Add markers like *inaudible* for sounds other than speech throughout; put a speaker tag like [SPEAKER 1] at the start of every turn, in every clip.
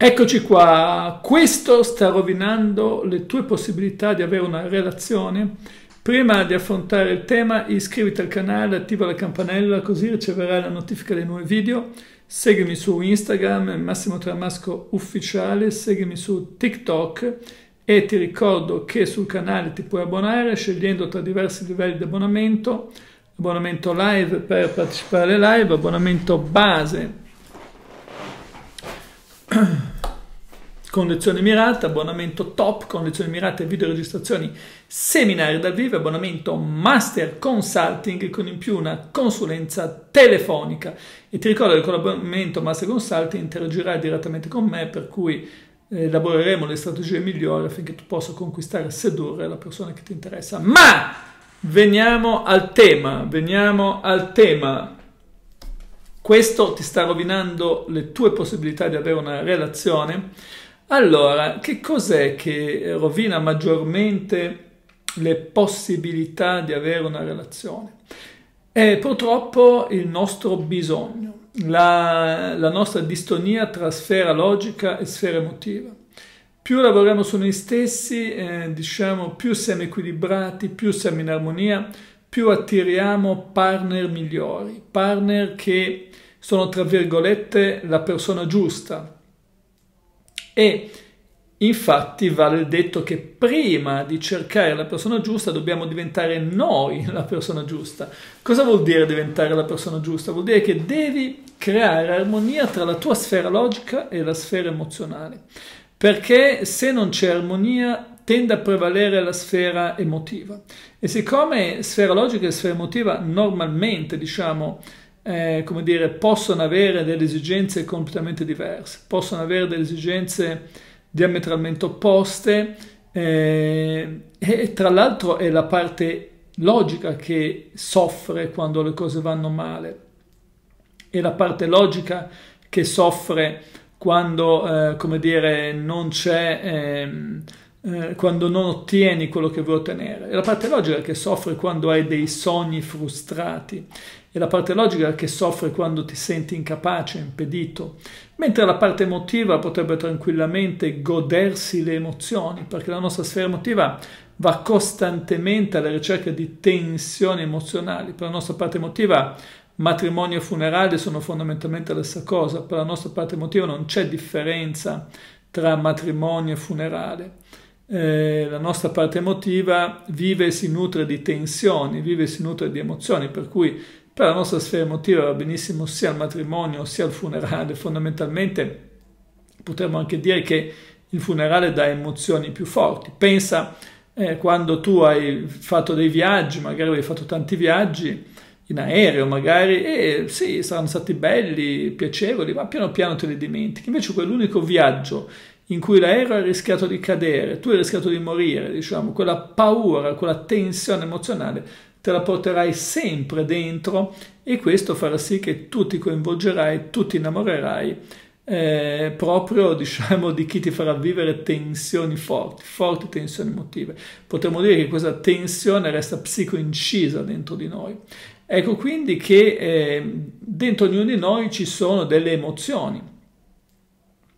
[SPEAKER 1] Eccoci qua, questo sta rovinando le tue possibilità di avere una relazione. Prima di affrontare il tema iscriviti al canale, attiva la campanella così riceverai la notifica dei nuovi video. Seguimi su Instagram, Massimo Tramasco Ufficiale, seguimi su TikTok e ti ricordo che sul canale ti puoi abbonare scegliendo tra diversi livelli di abbonamento, abbonamento live per partecipare alle live, abbonamento base *clears throat* condizione mirata, abbonamento top, condizioni mirate, videoregistrazioni, seminari dal vivo, abbonamento master consulting con in più una consulenza telefonica. E ti ricordo che con l'abbonamento master consulting interagirai direttamente con me, per cui elaboreremo eh, le strategie migliori affinché tu possa conquistare e sedurre la persona che ti interessa. Ma veniamo al tema, veniamo al tema. Questo ti sta rovinando le tue possibilità di avere una relazione allora, che cos'è che rovina maggiormente le possibilità di avere una relazione? È purtroppo il nostro bisogno, la, la nostra distonia tra sfera logica e sfera emotiva. Più lavoriamo su noi stessi, eh, diciamo, più siamo equilibrati, più siamo in armonia, più attiriamo partner migliori, partner che sono tra virgolette la persona giusta, e infatti vale il detto che prima di cercare la persona giusta dobbiamo diventare noi la persona giusta. Cosa vuol dire diventare la persona giusta? Vuol dire che devi creare armonia tra la tua sfera logica e la sfera emozionale. Perché se non c'è armonia tende a prevalere la sfera emotiva. E siccome sfera logica e sfera emotiva normalmente, diciamo, eh, come dire, possono avere delle esigenze completamente diverse, possono avere delle esigenze diametralmente opposte eh, e tra l'altro è la parte logica che soffre quando le cose vanno male, è la parte logica che soffre quando, eh, come dire, non c'è... Eh, eh, quando non ottieni quello che vuoi ottenere. È la parte logica che soffre quando hai dei sogni frustrati, è la parte logica che soffre quando ti senti incapace, impedito, mentre la parte emotiva potrebbe tranquillamente godersi le emozioni, perché la nostra sfera emotiva va costantemente alla ricerca di tensioni emozionali. Per la nostra parte emotiva matrimonio e funerale sono fondamentalmente la stessa cosa, per la nostra parte emotiva non c'è differenza tra matrimonio e funerale eh, la nostra parte emotiva vive e si nutre di tensioni, vive e si nutre di emozioni, per cui per la nostra sfera emotiva va benissimo sia il matrimonio sia il funerale, fondamentalmente potremmo anche dire che il funerale dà emozioni più forti. Pensa eh, quando tu hai fatto dei viaggi, magari hai fatto tanti viaggi in aereo, magari, e sì, saranno stati belli, piacevoli, ma piano piano te li dimentichi. Invece quell'unico viaggio in cui l'aereo ha rischiato di cadere, tu hai rischiato di morire, diciamo, quella paura, quella tensione emozionale te la porterai sempre dentro e questo farà sì che tu ti coinvolgerai, tu ti innamorerai eh, proprio *laughs* diciamo di chi ti farà vivere tensioni forti, forti tensioni emotive. Potremmo dire che questa tensione resta psicoincisa dentro di noi. Ecco quindi che eh, dentro ognuno di noi ci sono delle emozioni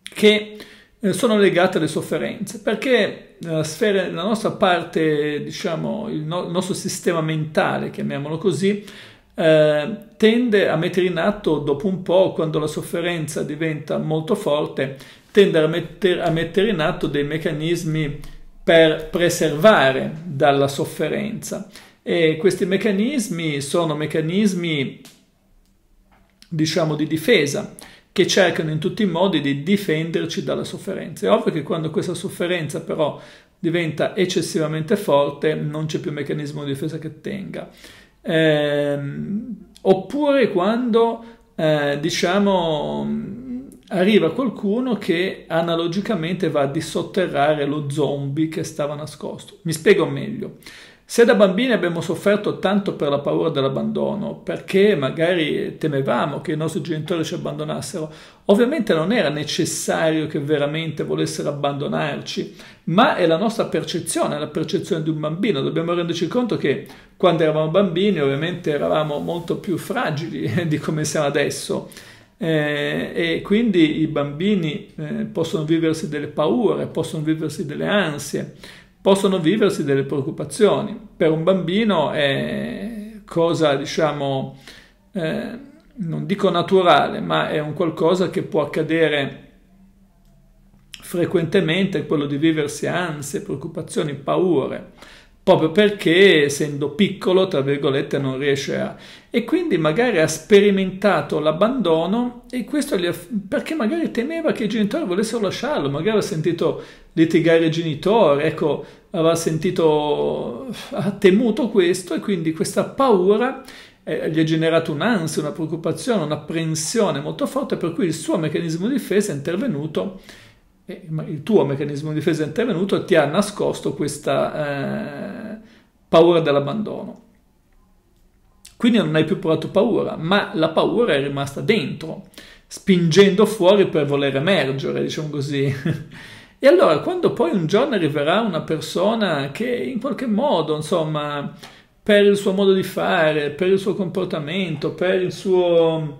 [SPEAKER 1] che eh, sono legate alle sofferenze, perché eh, la, sfera, la nostra parte, diciamo, il, no, il, nostro sistema mentale, chiamiamolo così, eh, tende a mettere in atto dopo un po', quando la sofferenza diventa molto forte, tende a, metter, a mettere in atto dei meccanismi per preservare dalla sofferenza. E questi meccanismi sono meccanismi, diciamo, di difesa che cercano in tutti i modi di difenderci dalla sofferenza. È ovvio che quando questa sofferenza però diventa eccessivamente forte non c'è più meccanismo di difesa che tenga. Eh, oppure quando eh, diciamo arriva qualcuno che analogicamente va a disotterrare lo zombie che stava nascosto. Mi spiego meglio. Se da bambini abbiamo sofferto tanto per la paura dell'abbandono, perché magari temevamo che i nostri genitori ci abbandonassero, ovviamente non era necessario che veramente volessero abbandonarci, ma è la nostra percezione, la percezione di un bambino. Dobbiamo renderci conto che quando eravamo bambini ovviamente eravamo molto più fragili *laughs* di come siamo adesso. Eh, e quindi i bambini eh, possono viversi delle paure, possono viversi delle ansie, possono viversi delle preoccupazioni. Per un bambino è cosa, diciamo, eh, non dico naturale, ma è un qualcosa che può accadere frequentemente, quello di viversi ansie, preoccupazioni, paure, proprio perché essendo piccolo, tra virgolette, non riesce a... E quindi magari ha sperimentato l'abbandono e questo gli ha... perché magari temeva che i genitori volessero lasciarlo, magari ha sentito litigare i genitori, ecco, aveva sentito, ha temuto questo e quindi questa paura eh, gli ha generato un'ansia, una preoccupazione, un'apprensione molto forte per cui il suo meccanismo di difesa è intervenuto eh, il tuo meccanismo di difesa è intervenuto e ti ha nascosto questa eh, paura dell'abbandono. Quindi non hai più provato paura, ma la paura è rimasta dentro, spingendo fuori per voler emergere, diciamo così. *laughs* E allora quando poi un giorno arriverà una persona che in qualche modo, insomma, per il suo modo di fare, per il suo comportamento, per il suo,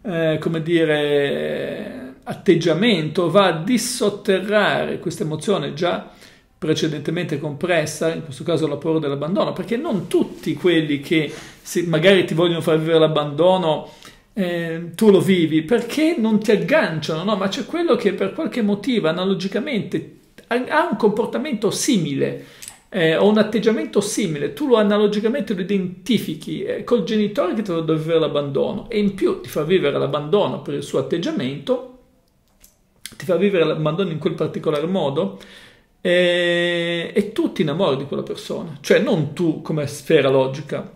[SPEAKER 1] eh, come dire, atteggiamento, va a dissotterrare questa emozione già precedentemente compressa, in questo caso la paura dell'abbandono, perché non tutti quelli che magari ti vogliono far vivere l'abbandono eh, tu lo vivi, perché non ti agganciano, no? ma c'è quello che per qualche motivo analogicamente ha un comportamento simile eh, o un atteggiamento simile, tu lo analogicamente lo identifichi eh, col genitore che ti fa vivere l'abbandono e in più ti fa vivere l'abbandono per il suo atteggiamento, ti fa vivere l'abbandono in quel particolare modo eh, e tu ti innamori di quella persona, cioè non tu come sfera logica,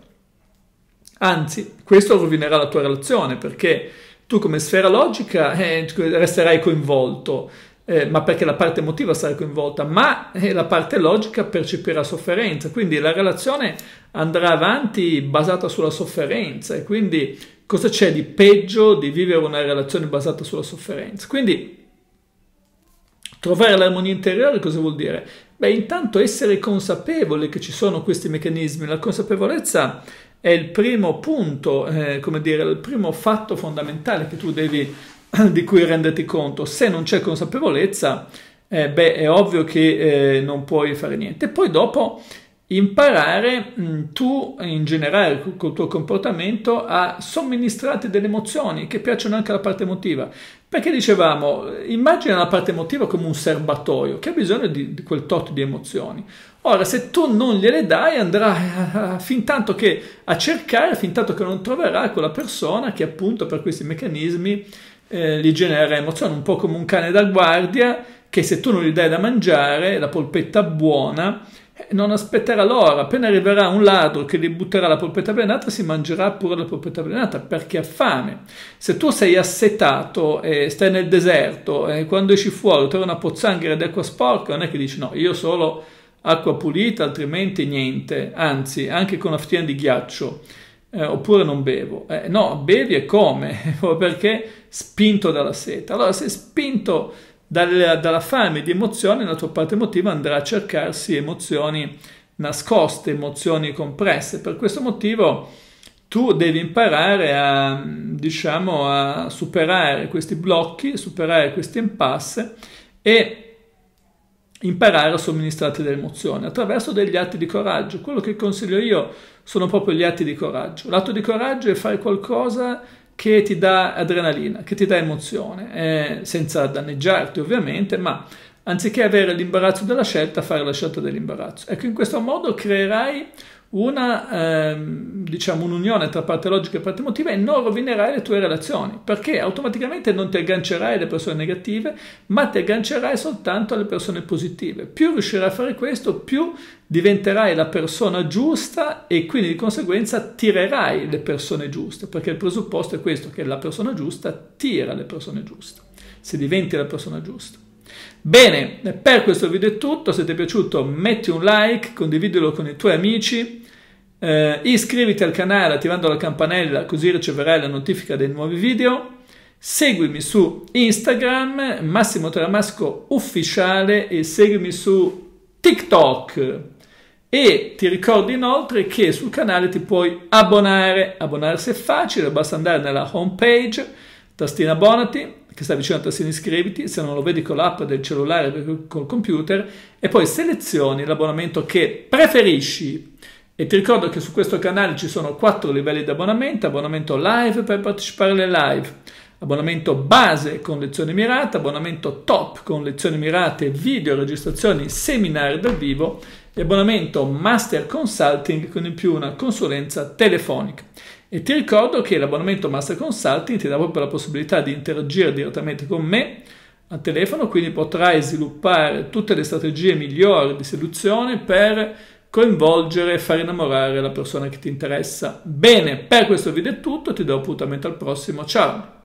[SPEAKER 1] Anzi, questo rovinerà la tua relazione perché tu come sfera logica eh, resterai coinvolto, eh, ma perché la parte emotiva sarà coinvolta, ma eh, la parte logica percepirà sofferenza, quindi la relazione andrà avanti basata sulla sofferenza e quindi cosa c'è di peggio di vivere una relazione basata sulla sofferenza? Quindi trovare l'armonia interiore cosa vuol dire? Beh, intanto essere consapevoli che ci sono questi meccanismi, la consapevolezza è il primo punto, eh, come dire, il primo fatto fondamentale che tu devi, *clears throat* di cui renderti conto. Se non c'è consapevolezza, eh, beh, è ovvio che eh, non puoi fare niente. Poi dopo imparare mm, tu in generale col tuo comportamento a somministrarti delle emozioni che piacciono anche alla parte emotiva. Perché dicevamo, immagina la parte emotiva come un serbatoio che ha bisogno di, di quel tot di emozioni. Ora, se tu non gliele dai, andrà *laughs* fin tanto che a cercare, fin tanto che non troverà quella persona che appunto per questi meccanismi eh, gli genera emozioni, un po' come un cane da guardia che se tu non gli dai da mangiare, la polpetta buona, non aspetterà l'ora, appena arriverà un ladro che gli butterà la polpetta avvelenata, si mangerà pure la polpetta avvelenata perché ha fame. Se tu sei assetato e stai nel deserto e quando esci fuori trovi una pozzanghera d'acqua sporca, non è che dici no, io solo acqua pulita, altrimenti niente, anzi, anche con una fettina di ghiaccio. Eh, oppure non bevo. Eh, no, bevi e come? *laughs* Perché spinto dalla seta. Allora, se spinto dalla, dalla fame di emozione la tua parte emotiva andrà a cercarsi emozioni nascoste, emozioni compresse. Per questo motivo tu devi imparare a, diciamo, a superare questi blocchi, superare questi impasse e imparare a somministrarti delle emozioni attraverso degli atti di coraggio. Quello che consiglio io sono proprio gli atti di coraggio. L'atto di coraggio è fare qualcosa che ti dà adrenalina, che ti dà emozione, eh, senza danneggiarti ovviamente, ma anziché avere l'imbarazzo della scelta, fare la scelta dell'imbarazzo. Ecco, in questo modo creerai una, ehm, diciamo, un'unione tra parte logica e parte emotiva e non rovinerai le tue relazioni, perché automaticamente non ti aggancerai alle persone negative, ma ti aggancerai soltanto alle persone positive. Più riuscirai a fare questo, più diventerai la persona giusta e quindi di conseguenza tirerai le persone giuste, perché il presupposto è questo, che la persona giusta tira le persone giuste, se diventi la persona giusta. Bene, per questo video è tutto, se ti è piaciuto metti un like, condividilo con i tuoi amici, eh, iscriviti al canale attivando la campanella così riceverai la notifica dei nuovi video, seguimi su Instagram, Massimo Tramasco Ufficiale e seguimi su TikTok e ti ricordo inoltre che sul canale ti puoi abbonare, abbonarsi è facile, basta andare nella home page, tastina abbonati, che sta vicino a te, iscriviti, se non lo vedi con l'app del cellulare col computer e poi selezioni l'abbonamento che preferisci. E ti ricordo che su questo canale ci sono quattro livelli di abbonamento, abbonamento live per partecipare alle live, abbonamento base con lezioni mirate, abbonamento top con lezioni mirate, video, registrazioni, seminari dal vivo abbonamento Master Consulting con in più una consulenza telefonica. E ti ricordo che l'abbonamento Master Consulting ti dà proprio la possibilità di interagire direttamente con me al telefono, quindi potrai sviluppare tutte le strategie migliori di seduzione per coinvolgere e far innamorare la persona che ti interessa. Bene, per questo video è tutto, ti do appuntamento al prossimo, ciao!